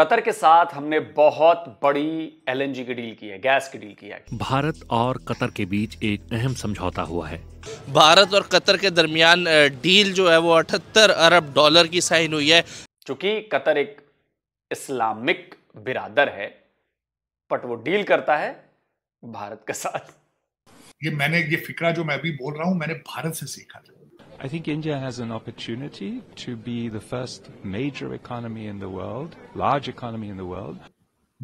Qatar के साथ हमने बहुत बड़ी एलएनजी की डील की है गैस की डील की है भारत और कतर के बीच एक अहम समझौता हुआ है भारत और कतर के दरमियान डील जो है वो अठहत्तर अरब डॉलर की साइन हुई है चूंकि कतर एक इस्लामिक बिरादर है बट वो डील करता है भारत के साथ ये मैंने ये फिक्रा जो मैं अभी बोल रहा हूँ मैंने भारत से सीखा I think India has an opportunity to be the first major economy in the world, large economy in the world.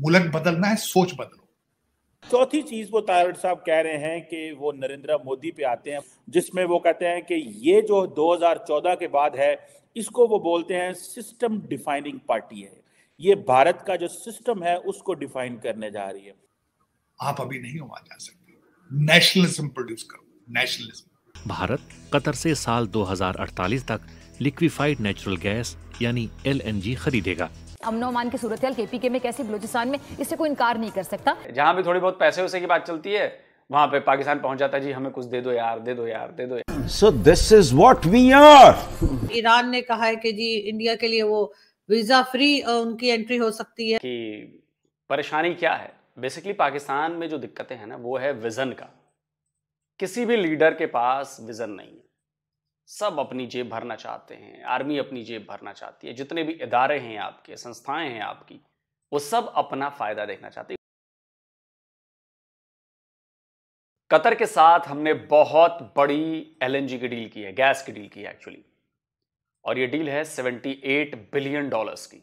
मुल्क बदलना है सोच बदलो चौथी चीज वो तारड़ साहब कह रहे हैं कि वो नरेंद्र मोदी पे आते हैं जिसमें वो कहते हैं कि ये जो 2014 के बाद है इसको वो बोलते हैं सिस्टम डिफाइनिंग पार्टी है ये भारत का जो सिस्टम है उसको डिफाइन करने जा रही है आप अभी नहीं वहां जा सकते नेशनलिज्म प्रोड्यूस करो नेशनलिज्म भारत कतर से साल 2048 तक लिक्विफाइड नेचुरल गैस यानी एल खरीदेगा अमन अमान की सूरत के पी के में कैसे बलोचिस्तान में इससे कोई इनकार नहीं कर सकता जहाँ भी थोड़ी बहुत पैसे उसे की बात चलती है वहाँ पे पाकिस्तान पहुंच जाता है जी हमें कुछ दे दो यार दे दो यार दे दो so this is what we are Iran ने कहा है कि जी इंडिया के लिए वो वीजा फ्री उनकी एंट्री हो सकती है कि परेशानी क्या है बेसिकली पाकिस्तान में जो दिक्कतें हैं ना वो है विजन का किसी भी लीडर के पास विजन नहीं है सब अपनी जेब भरना चाहते हैं आर्मी अपनी जेब भरना चाहती है जितने भी इदारे हैं आपके संस्थाएं हैं आपकी वो सब अपना फायदा देखना चाहती है कतर के साथ हमने बहुत बड़ी एलएनजी की डील की है गैस की डील की है एक्चुअली और ये डील है 78 बिलियन डॉलर्स की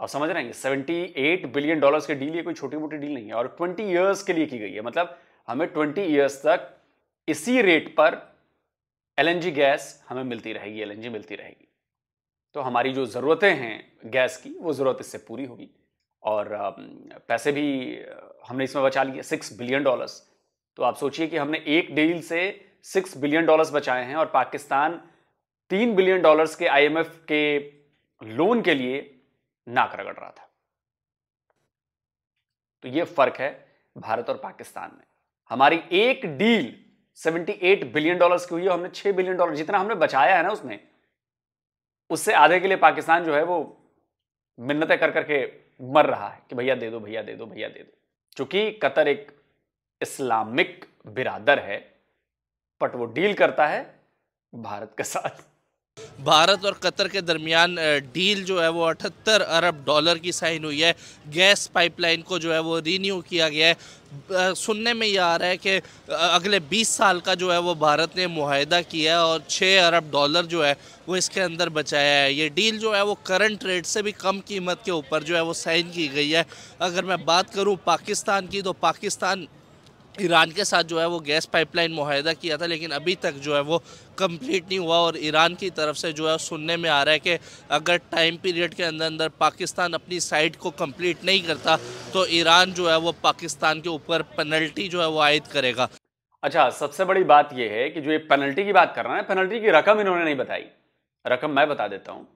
आप समझ रहे हैं 78 बिलियन डॉलर्स की डील ये कोई छोटी मोटी डील नहीं है और 20 इयर्स के लिए की गई है मतलब हमें ट्वेंटी ईयर्स तक इसी रेट पर एलएनजी गैस हमें मिलती रहेगी एलएनजी मिलती रहेगी तो हमारी जो ज़रूरतें हैं गैस की वो ज़रूरत इससे पूरी होगी और पैसे भी हमने इसमें बचा लिए सिक्स बिलियन डॉलर्स तो आप सोचिए कि हमने एक डील से सिक्स बिलियन डॉलर्स बचाए हैं और पाकिस्तान तीन बिलियन डॉलर्स के आईएमएफ के लोन के लिए नाक रगड़ रहा था तो ये फर्क है भारत और पाकिस्तान में हमारी एक डील 78 बिलियन डॉलर्स की हुई है हमने 6 बिलियन डॉलर जितना हमने बचाया है ना उसमें उससे आधे के लिए पाकिस्तान जो है वो मिन्नतें कर करके मर रहा है कि भैया दे दो भैया दे दो भैया दे दो चूंकि कतर एक इस्लामिक बिरादर है बट वो डील करता है भारत के साथ भारत और कतर के दरमियान डील जो है वो अठहत्तर अरब डॉलर की साइन हुई है गैस पाइपलाइन को जो है वो रीन्यू किया गया है सुनने में यह आ रहा है कि अगले 20 साल का जो है वो भारत ने माहदा किया है और 6 अरब डॉलर जो है वो इसके अंदर बचाया है ये डील जो है वो करंट रेट से भी कम कीमत के ऊपर जो है वो साइन की गई है अगर मैं बात करूँ पाकिस्तान की तो पाकिस्तान ईरान के साथ जो है वो गैस पाइपलाइन माहदा किया था लेकिन अभी तक जो है वो कंप्लीट नहीं हुआ और ईरान की तरफ से जो है सुनने में आ रहा है कि अगर टाइम पीरियड के अंदर अंदर पाकिस्तान अपनी साइड को कंप्लीट नहीं करता तो ईरान जो है वो पाकिस्तान के ऊपर पेनल्टी जो है वो आयद करेगा अच्छा सबसे बड़ी बात यह है कि जो ये पेनल्टी की बात कर रहा है पेनल्टी की रकम इन्होंने नहीं बताई रकम मैं बता देता हूँ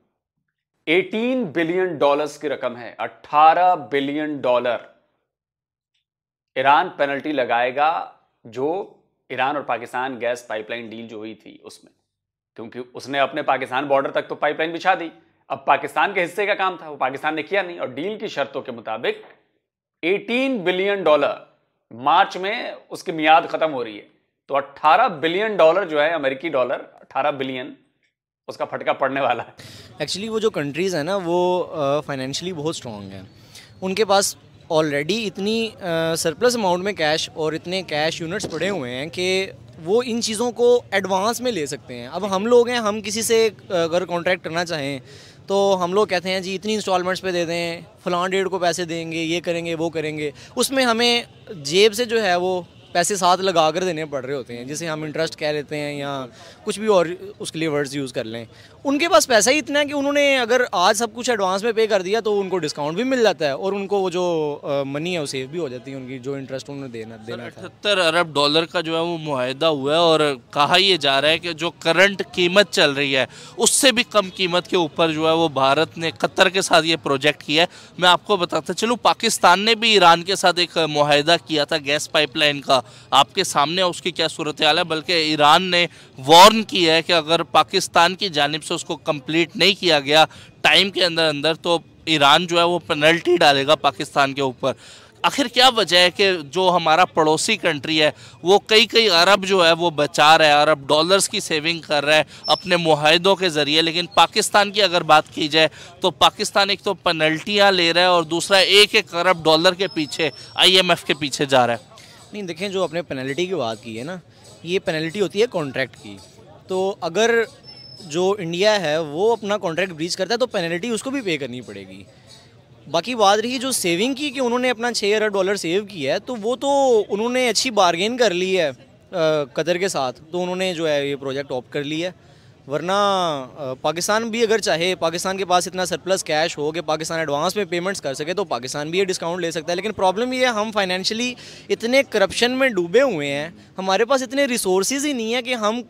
एटीन बिलियन डॉलर की रकम है अट्ठारह बिलियन डॉलर ईरान पेनल्टी लगाएगा जो ईरान और पाकिस्तान गैस पाइपलाइन डील जो हुई थी उसमें क्योंकि उसने अपने पाकिस्तान बॉर्डर तक तो पाइपलाइन बिछा दी अब पाकिस्तान के हिस्से का काम था वो पाकिस्तान ने किया नहीं और डील की शर्तों के मुताबिक 18 बिलियन डॉलर मार्च में उसकी मियाद खत्म हो रही है तो 18 बिलियन डॉलर जो है अमेरिकी डॉलर 18 बिलियन उसका फटका पड़ने वाला है एक्चुअली वो जो कंट्रीज़ है ना वो फाइनेंशियली uh, बहुत स्ट्रांग है उनके पास ऑलरेडी इतनी सरप्लस अमाउंट में कैश और इतने कैश यूनिट्स पड़े हुए हैं कि वो इन चीज़ों को एडवांस में ले सकते हैं अब हम लोग हैं हम किसी से अगर कॉन्ट्रैक्ट करना चाहें तो हम लोग कहते हैं जी इतनी इंस्टॉलमेंट्स पे दे दें फलान डेट को पैसे देंगे ये करेंगे वो करेंगे उसमें हमें जेब से जो है वो पैसे साथ लगा कर देने पड़ रहे होते हैं जिसे हम इंटरेस्ट कह लेते हैं या कुछ भी और उसके लिए वर्ड्स यूज़ कर लें उनके पास पैसा ही इतना है कि उन्होंने अगर आज सब कुछ एडवांस में पे कर दिया तो उनको डिस्काउंट भी मिल जाता है और उनको वो जो मनी है वो सेव भी हो जाती है उनकी जो इंटरेस्ट उन्होंने देना देना अठहत्तर अरब डॉलर का जो है वो माहदा हुआ है और कहा ये जा रहा है कि जो करंट कीमत चल रही है उससे भी कम कीमत के ऊपर जो है वो भारत ने कतर के साथ ये प्रोजेक्ट किया है मैं आपको बताता चलूँ पाकिस्तान ने भी ईरान के साथ एक माहदा किया था गैस पाइपलाइन का आपके सामने उसकी क्या सूरत हाल है बल्कि ईरान ने वार्न की है कि अगर पाकिस्तान की जानब से उसको कंप्लीट नहीं किया गया टाइम के अंदर अंदर तो ईरान जो है वो पेनल्टी डालेगा पाकिस्तान के ऊपर आखिर क्या वजह है कि जो हमारा पड़ोसी कंट्री है वो कई कई अरब जो है वो बचा रहा है अरब डॉलर्स की सेविंग कर रहा है अपने माहदों के ज़रिए लेकिन पाकिस्तान की अगर बात की जाए तो पाकिस्तान एक तो पेनल्टियाँ ले रहा है और दूसरा एक एक अरब डॉलर के पीछे आईएमएफ के पीछे जा रहा है नहीं देखें जो आपने पेनल्टी की बात की है ना ये पेनल्टी होती है कॉन्ट्रैक्ट की तो अगर जो इंडिया है वो अपना कॉन्ट्रैक्ट ब्रीच करता है तो पेनल्टी उसको भी पे करनी पड़ेगी बाकी बात रही जो सेविंग की कि उन्होंने अपना छः अरब डॉलर सेव किया है तो वो तो उन्होंने अच्छी बारगेन कर ली है कदर के साथ तो उन्होंने जो है ये प्रोजेक्ट ऑप कर लिया है वरना पाकिस्तान भी अगर चाहे पाकिस्तान के पास इतना सरप्लस कैश हो कि पाकिस्तान एडवांस में पेमेंट्स कर सके तो पाकिस्तान भी ये डिस्काउंट ले सकता है लेकिन प्रॉब्लम ये है हम फाइनेंशियली इतने करप्शन में डूबे हुए हैं हमारे पास इतने रिसोर्सेज ही नहीं है कि हम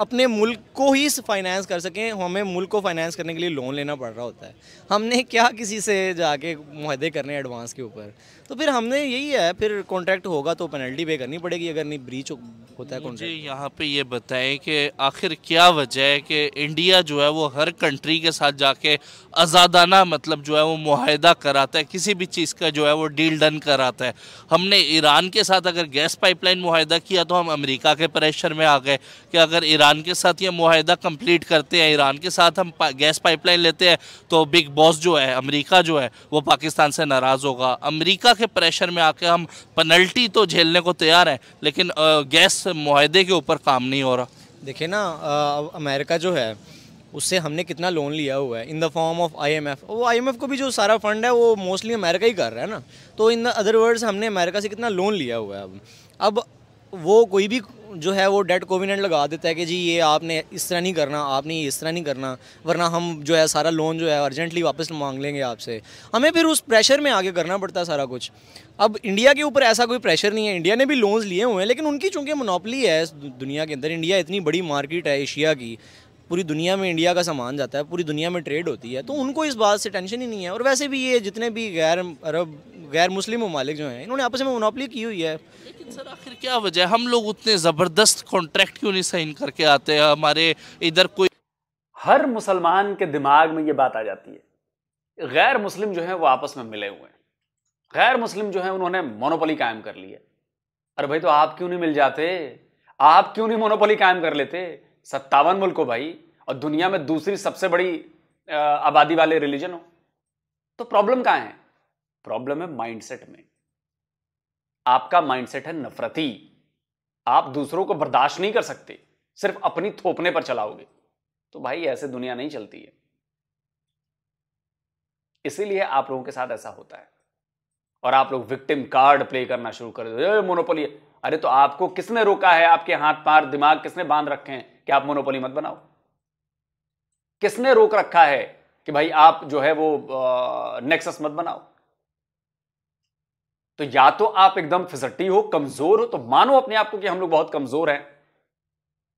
अपने मुल्क को ही फाइनेंस कर सकें हमें मुल्क को फाइनेंस करने के लिए लोन लेना पड़ रहा होता है हमने क्या किसी से जाके माहे करने एडवांस के ऊपर तो फिर हमने यही है फिर कॉन्ट्रैक्ट होगा तो पेनल्टी पे करनी पड़ेगी अगर नहीं ब्रीच होता है कॉन्ट्रैक्ट यहाँ पे ये बताएं कि आखिर क्या वजह है कि इंडिया जो है वो हर कंट्री के साथ जाके आज़ादाना मतलब जो है वो माहिदा कराता है किसी भी चीज़ का जो है वो डील डन कराता है हमने ईरान के साथ अगर गैस पाइपलाइन माहिदा किया तो हम अमेरिका के प्रेशर में आ गए कि अगर ईरान के साथ ये माहिदा कंप्लीट करते हैं ईरान के साथ हम पा, गैस पाइपलाइन लेते हैं तो बिग बॉस जो है अमरीका जो है वो पाकिस्तान से नाराज़ होगा अमरीका के प्रेशर में आके हम पेनल्टी तो झेलने को तैयार हैं लेकिन गैस माहे के ऊपर काम नहीं हो रहा देखिए ना अमेरिका जो है उससे हमने कितना लोन लिया हुआ है in the form of IMF वो आईएमएफ को भी जो सारा फंड है वो मोस्टली अमेरिका ही कर रहा है ना तो इन द अदर वर्ड्स हमने अमेरिका से कितना लोन लिया हुआ है अब अब वो कोई भी जो है वो डेट कोविनेंट लगा देता है कि जी ये आपने इस तरह नहीं करना आपने इस तरह नहीं करना वरना हम जो है सारा लोन जो है अर्जेंटली वापस मांग लेंगे आपसे हमें फिर उस प्रेशर में आगे करना पड़ता है सारा कुछ अब इंडिया के ऊपर ऐसा कोई प्रेशर नहीं है इंडिया ने भी लोन्स लिए हुए हैं लेकिन उनकी चूँकि मोनोपली है दुनिया के अंदर इंडिया इतनी बड़ी मार्केट है एशिया की पूरी दुनिया में इंडिया का सामान जाता है पूरी दुनिया में ट्रेड होती है तो उनको इस बात से टेंशन ही नहीं है और वैसे भी ये जितने भी गैर अरब गैर मुस्लिम ममालिक जो हैं इन्होंने आपस में मुनापली की हुई है लेकिन सर आखिर क्या वजह हम लोग उतने ज़बरदस्त कॉन्ट्रैक्ट क्यों नहीं साइन करके आते हैं हमारे इधर कोई हर मुसलमान के दिमाग में ये बात आ जाती है गैर मुस्लिम जो है वो आपस में मिले हुए हैं गैर मुस्लिम जो है उन्होंने मोनोपोली कायम कर ली है अरे भाई तो आप क्यों नहीं मिल जाते आप क्यों नहीं मोनोपोली कायम कर लेते सत्तावन मुल्क हो भाई और दुनिया में दूसरी सबसे बड़ी आबादी वाले रिलीजन हो तो प्रॉब्लम कहां है प्रॉब्लम है माइंडसेट में आपका माइंडसेट है नफरती आप दूसरों को बर्दाश्त नहीं कर सकते सिर्फ अपनी थोपने पर चलाओगे तो भाई ऐसे दुनिया नहीं चलती है इसीलिए आप लोगों के साथ ऐसा होता है और आप लोग विक्टिम कार्ड प्ले करना शुरू कर दो मोनोपोली अरे तो आपको किसने रोका है आपके हाथ पार दिमाग किसने बांध रखे हैं कि आप मोनोपोली मत बनाओ किसने रोक रखा है कि भाई आप जो है वो नेक्सस मत बनाओ तो या तो आप एकदम फिजटी हो कमजोर हो तो मानो अपने आप को कि हम लोग बहुत कमजोर हैं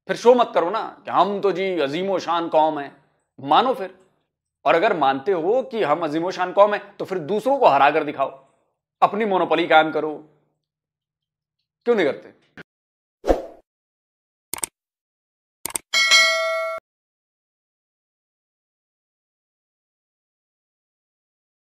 फिर शो मत करो ना कि हम तो जी अजीमो शान कौम है मानो फिर और अगर मानते हो कि हम अजीमो शान कौम है तो फिर दूसरों को हरा कर दिखाओ अपनी मोनोपोली कायम करो क्यों नहीं करते